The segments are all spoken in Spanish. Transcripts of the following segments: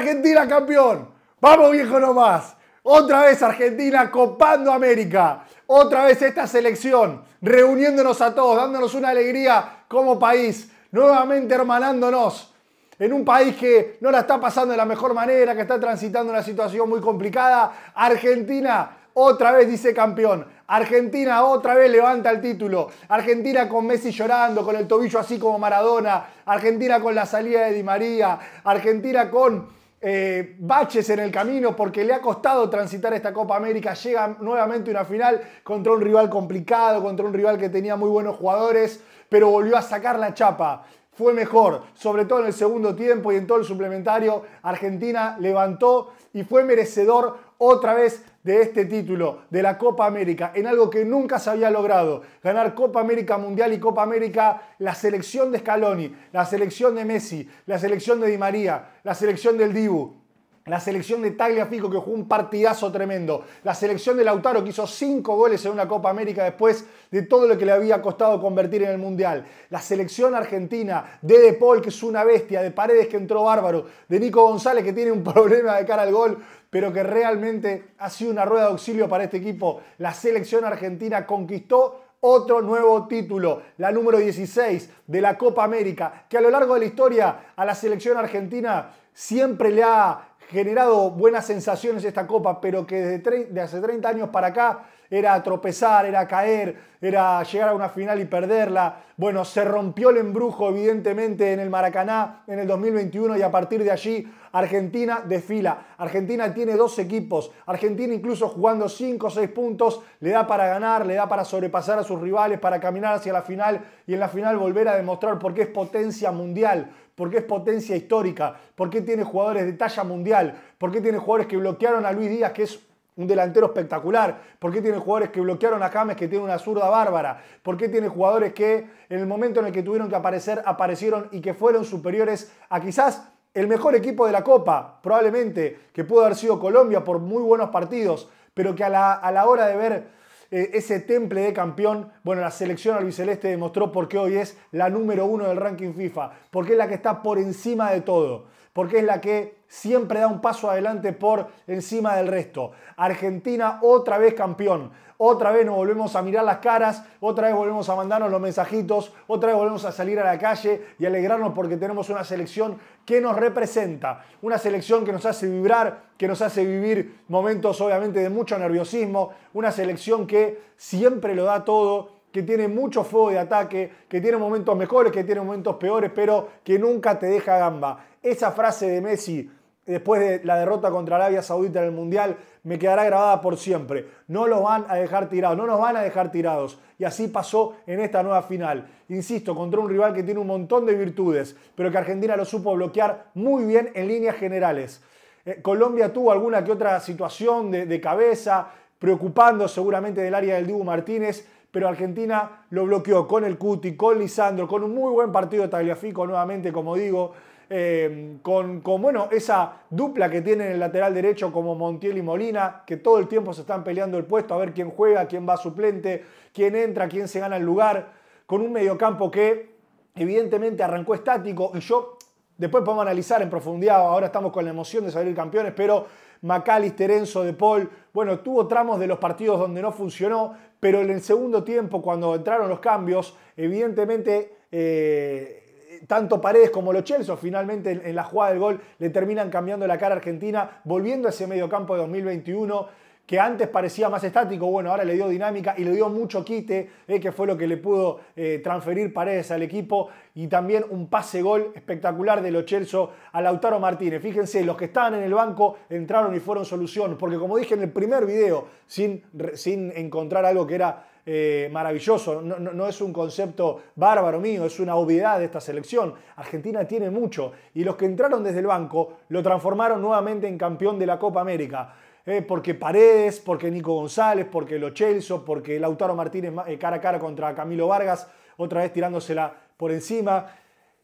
Argentina campeón. Vamos viejo nomás. Otra vez Argentina copando América. Otra vez esta selección reuniéndonos a todos, dándonos una alegría como país. Nuevamente hermanándonos en un país que no la está pasando de la mejor manera, que está transitando una situación muy complicada. Argentina otra vez dice campeón. Argentina otra vez levanta el título. Argentina con Messi llorando, con el tobillo así como Maradona. Argentina con la salida de Di María. Argentina con eh, baches en el camino porque le ha costado transitar esta Copa América. Llega nuevamente una final contra un rival complicado, contra un rival que tenía muy buenos jugadores, pero volvió a sacar la chapa. Fue mejor, sobre todo en el segundo tiempo y en todo el suplementario. Argentina levantó y fue merecedor otra vez de este título, de la Copa América, en algo que nunca se había logrado, ganar Copa América Mundial y Copa América, la selección de Scaloni, la selección de Messi, la selección de Di María, la selección del Dibu, la selección de Tagliafico que jugó un partidazo tremendo. La selección de Lautaro que hizo cinco goles en una Copa América después de todo lo que le había costado convertir en el Mundial. La selección argentina de De Paul que es una bestia, de Paredes que entró bárbaro, de Nico González que tiene un problema de cara al gol, pero que realmente ha sido una rueda de auxilio para este equipo. La selección argentina conquistó otro nuevo título, la número 16 de la Copa América, que a lo largo de la historia a la selección argentina siempre le ha generado buenas sensaciones esta copa, pero que desde, hace 30 años para acá era tropezar, era caer, era llegar a una final y perderla. Bueno, se rompió el embrujo evidentemente en el Maracaná en el 2021 y a partir de allí Argentina desfila. Argentina tiene dos equipos. Argentina incluso jugando 5 o 6 puntos le da para ganar, le da para sobrepasar a sus rivales, para caminar hacia la final y en la final volver a demostrar por qué es potencia mundial, porque es potencia histórica, porque tiene jugadores de talla mundial, porque tiene jugadores que bloquearon a Luis Díaz, que es un delantero espectacular, porque tiene jugadores que bloquearon a James que tiene una zurda bárbara, porque tiene jugadores que en el momento en el que tuvieron que aparecer aparecieron y que fueron superiores a quizás el mejor equipo de la Copa, probablemente, que pudo haber sido Colombia por muy buenos partidos, pero que a la, a la hora de ver eh, ese temple de campeón, bueno, la selección albiceleste demostró por qué hoy es la número uno del ranking FIFA, porque es la que está por encima de todo porque es la que siempre da un paso adelante por encima del resto. Argentina otra vez campeón, otra vez nos volvemos a mirar las caras, otra vez volvemos a mandarnos los mensajitos, otra vez volvemos a salir a la calle y alegrarnos porque tenemos una selección que nos representa, una selección que nos hace vibrar, que nos hace vivir momentos obviamente de mucho nerviosismo, una selección que siempre lo da todo que tiene mucho fuego de ataque, que tiene momentos mejores, que tiene momentos peores, pero que nunca te deja gamba. Esa frase de Messi después de la derrota contra Arabia Saudita en el Mundial me quedará grabada por siempre. No los van a dejar tirados, no nos van a dejar tirados. Y así pasó en esta nueva final. Insisto, contra un rival que tiene un montón de virtudes, pero que Argentina lo supo bloquear muy bien en líneas generales. Eh, Colombia tuvo alguna que otra situación de, de cabeza, preocupando seguramente del área del Dibu Martínez pero Argentina lo bloqueó con el Cuti, con Lisandro, con un muy buen partido de Tagliafico nuevamente, como digo, eh, con, bueno, esa dupla que tiene en el lateral derecho como Montiel y Molina, que todo el tiempo se están peleando el puesto, a ver quién juega, quién va suplente, quién entra, quién se gana el lugar, con un mediocampo que evidentemente arrancó estático y yo Después podemos analizar en profundidad, ahora estamos con la emoción de salir campeones, pero Macalis, Terenzo, De Paul, bueno, tuvo tramos de los partidos donde no funcionó, pero en el segundo tiempo, cuando entraron los cambios, evidentemente eh, tanto Paredes como los finalmente en, la jugada del gol le terminan cambiando la cara a Argentina, volviendo a ese mediocampo de 2021 que antes parecía más estático, bueno, ahora le dio dinámica y le dio mucho quite, eh, que fue lo que le pudo eh, transferir Paredes al equipo, y también un pase-gol espectacular de Lo a Lautaro Martínez. Fíjense, los que estaban en el banco entraron y fueron solución, porque como dije en el primer video, sin, sin encontrar algo que era eh, maravilloso, no, es un concepto bárbaro mío, es una obviedad de esta selección. Argentina tiene mucho y los que entraron desde el banco lo transformaron nuevamente en campeón de la Copa América. Eh, porque Paredes, porque Nico González, porque Lo Chelso, porque Lautaro Martínez eh, cara a cara contra Camilo Vargas, otra vez tirándosela por encima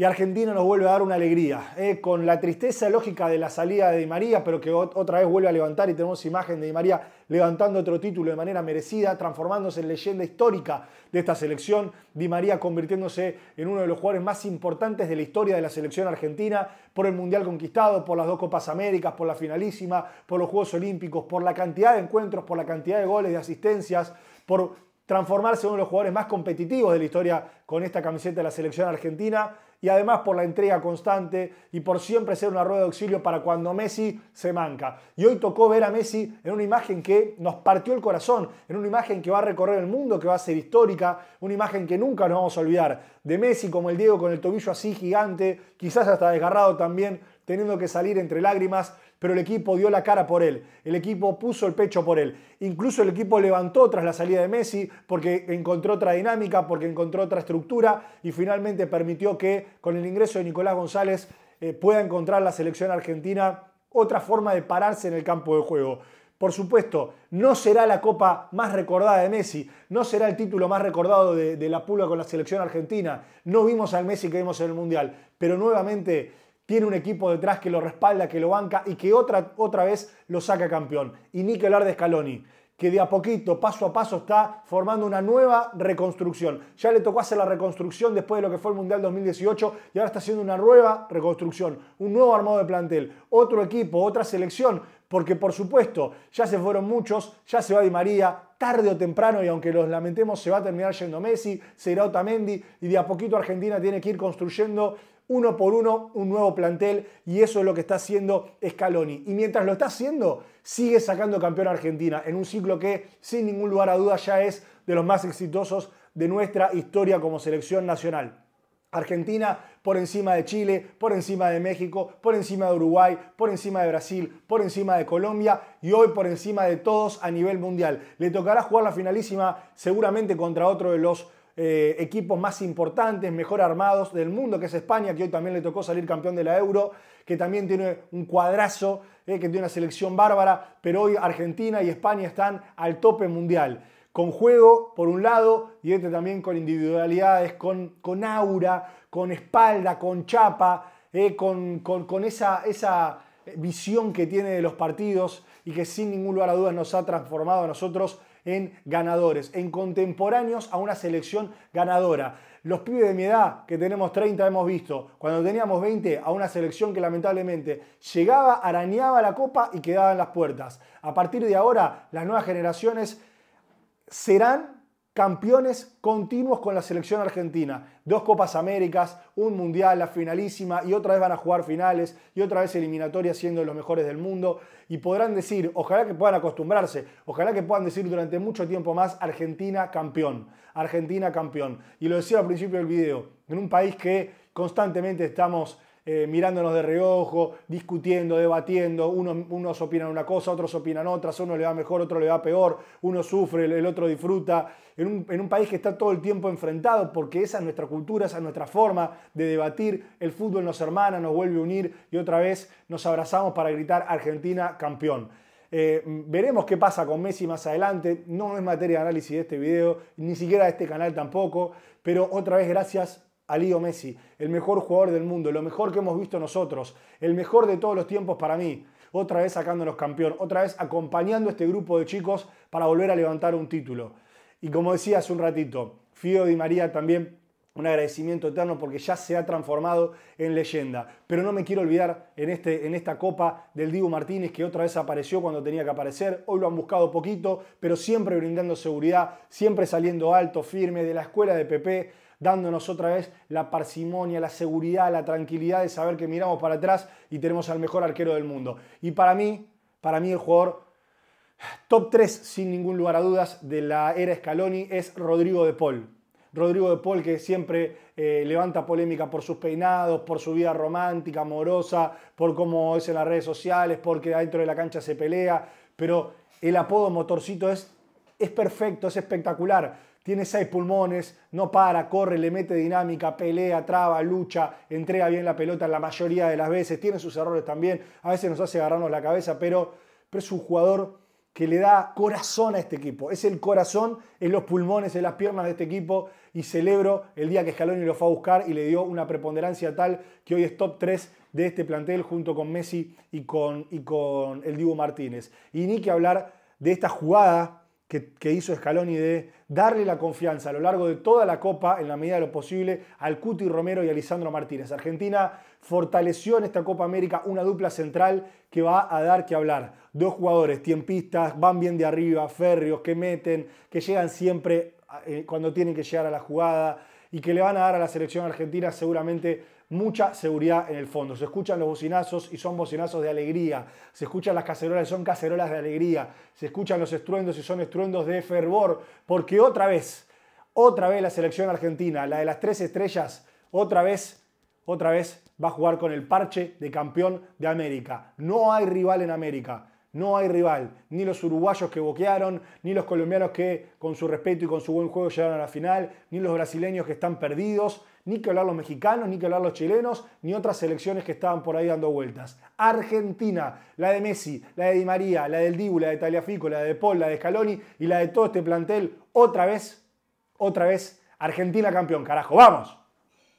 y Argentina nos vuelve a dar una alegría, ¿eh? con la tristeza lógica de la salida de Di María, pero que otra vez vuelve a levantar y tenemos imagen de Di María levantando otro título de manera merecida, transformándose en leyenda histórica de esta selección, Di María convirtiéndose en uno de los jugadores más importantes de la historia de la selección argentina, por el Mundial conquistado, por las dos Copas Américas, por la finalísima, por los Juegos Olímpicos, por la cantidad de encuentros, por la cantidad de goles, de asistencias, por transformarse en uno de los jugadores más competitivos de la historia con esta camiseta de la selección argentina y además por la entrega constante y por siempre ser una rueda de auxilio para cuando Messi se manca. Y hoy tocó ver a Messi en una imagen que nos partió el corazón, en una imagen que va a recorrer el mundo, que va a ser histórica, una imagen que nunca nos vamos a olvidar. De Messi como el Diego con el tobillo así gigante, quizás hasta desgarrado también, teniendo que salir entre lágrimas, pero el equipo dio la cara por él, el equipo puso el pecho por él, incluso el equipo levantó tras la salida de Messi porque encontró otra dinámica, porque encontró otra estructura y finalmente permitió que con el ingreso de Nicolás González eh, pueda encontrar la selección argentina otra forma de pararse en el campo de juego. Por supuesto, no será la copa más recordada de Messi, no será el título más recordado de, de la pulga con la selección argentina, no vimos al Messi que vimos en el Mundial, pero nuevamente tiene un equipo detrás que lo respalda, que lo banca y que otra, otra vez lo saca campeón. Y Nicolás Scaloni, que de a poquito, paso a paso, está formando una nueva reconstrucción. Ya le tocó hacer la reconstrucción después de lo que fue el Mundial 2018 y ahora está haciendo una nueva reconstrucción, un nuevo armado de plantel, otro equipo, otra selección. Porque por supuesto, ya se fueron muchos, ya se va Di María, tarde o temprano, y aunque los lamentemos, se va a terminar yendo Messi, se irá Otamendi, y de a poquito Argentina tiene que ir construyendo uno por uno un nuevo plantel y eso es lo que está haciendo Scaloni. Y mientras lo está haciendo, sigue sacando campeón a Argentina en un ciclo que sin ningún lugar a duda ya es de los más exitosos de nuestra historia como selección nacional. Argentina por encima de Chile, por encima de México, por encima de Uruguay, por encima de Brasil, por encima de Colombia y hoy por encima de todos a nivel mundial. Le tocará jugar la finalísima seguramente contra otro de los eh, equipos más importantes, mejor armados del mundo, que es España, que hoy también le tocó salir campeón de la Euro, que también tiene un cuadrazo, eh, que tiene una selección bárbara, pero hoy Argentina y España están al tope mundial. Con juego, por un lado, y este también con individualidades, con, aura, con espalda, con chapa, eh, con, esa, esa visión que tiene de los partidos y que sin ningún lugar a dudas nos ha transformado a nosotros en ganadores, en contemporáneos a una selección ganadora. Los pibes de mi edad, que tenemos 30, hemos visto, cuando teníamos 20, a una selección que lamentablemente llegaba, arañaba la copa y quedaba en las puertas. A partir de ahora, las nuevas generaciones serán campeones continuos con la selección argentina. Dos Copas Américas, un Mundial, la finalísima, y otra vez van a jugar finales, y otra vez eliminatoria siendo los mejores del mundo. Y podrán decir, ojalá que puedan acostumbrarse, ojalá que puedan decir durante mucho tiempo más, Argentina campeón, Argentina campeón. Y lo decía al principio del video, en un país que constantemente estamos eh, mirándonos de reojo, discutiendo, debatiendo, unos, unos, opinan una cosa, otros opinan otra, uno le va mejor, otro le va peor, uno sufre, el otro disfruta, en un, país que está todo el tiempo enfrentado, porque esa es nuestra cultura, esa es nuestra forma de debatir, el fútbol nos hermana, nos vuelve a unir y otra vez nos abrazamos para gritar Argentina campeón. Eh, veremos qué pasa con Messi más adelante. No es materia de análisis de este video, ni siquiera de este canal tampoco. Pero otra vez gracias a Messi, el mejor jugador del mundo, lo mejor que hemos visto nosotros, el mejor de todos los tiempos para mí. Otra vez sacándonos campeón, otra vez acompañando a este grupo de chicos para volver a levantar un título. Y como decía hace un ratito, Fío Di María también un agradecimiento eterno porque ya se ha transformado en leyenda. Pero no me quiero olvidar en, este, en esta copa del Diego Martínez que otra vez apareció cuando tenía que aparecer. Hoy lo han buscado poquito, pero siempre brindando seguridad, siempre saliendo alto, firme, de la escuela de Pepe dándonos otra vez la parsimonia, la seguridad, la tranquilidad de saber que miramos para atrás y tenemos al mejor arquero del mundo. Y para mí, para mí el jugador top 3 sin ningún lugar a dudas de la era Scaloni es Rodrigo de Paul. Rodrigo de Paul, que siempre eh, levanta polémica por sus peinados, por su vida romántica, amorosa, por cómo es en las redes sociales, porque adentro de la cancha se pelea, pero el apodo motorcito es, es perfecto, es espectacular tiene seis pulmones, no para, corre, le mete dinámica, pelea, traba, lucha, entrega bien la pelota la mayoría de las veces, tiene sus errores también, a veces nos hace agarrarnos la cabeza, pero, es un jugador que le da corazón a este equipo. Es el corazón, en los pulmones, en las piernas de este equipo y celebro el día que Scaloni lo fue a buscar y le dio una preponderancia tal que hoy es top 3 de este plantel junto con Messi y con, y con el Dibu Martínez. Y ni que hablar de esta jugada que, que, hizo Scaloni de darle la confianza a lo largo de toda la Copa, en la medida de lo posible, al Cuti Romero y a Lisandro Martínez. Argentina fortaleció en esta Copa América una dupla central que va a dar que hablar. Dos jugadores, tiempistas, van bien de arriba, férreos, que meten, que llegan siempre eh, cuando tienen que llegar a la jugada y que le van a dar a la selección argentina seguramente mucha seguridad en el fondo. Se escuchan los bocinazos y son bocinazos de alegría. Se escuchan las cacerolas y son cacerolas de alegría. Se escuchan los estruendos y son estruendos de fervor. Porque otra vez, otra vez la selección argentina, la de las tres estrellas, otra vez, otra vez va a jugar con el parche de campeón de América. No hay rival en América. No hay rival, ni los uruguayos que boquearon, ni los colombianos que con su respeto y con su buen juego llegaron a la final, ni los brasileños que están perdidos, ni que hablar los mexicanos, ni que hablar los chilenos, ni otras selecciones que estaban por ahí dando vueltas. Argentina, la de Messi, la de Di María, la del Dibu, la de Taliafico, la de Paul, la de Scaloni y la de todo este plantel, otra vez, otra vez, Argentina campeón, carajo, vamos.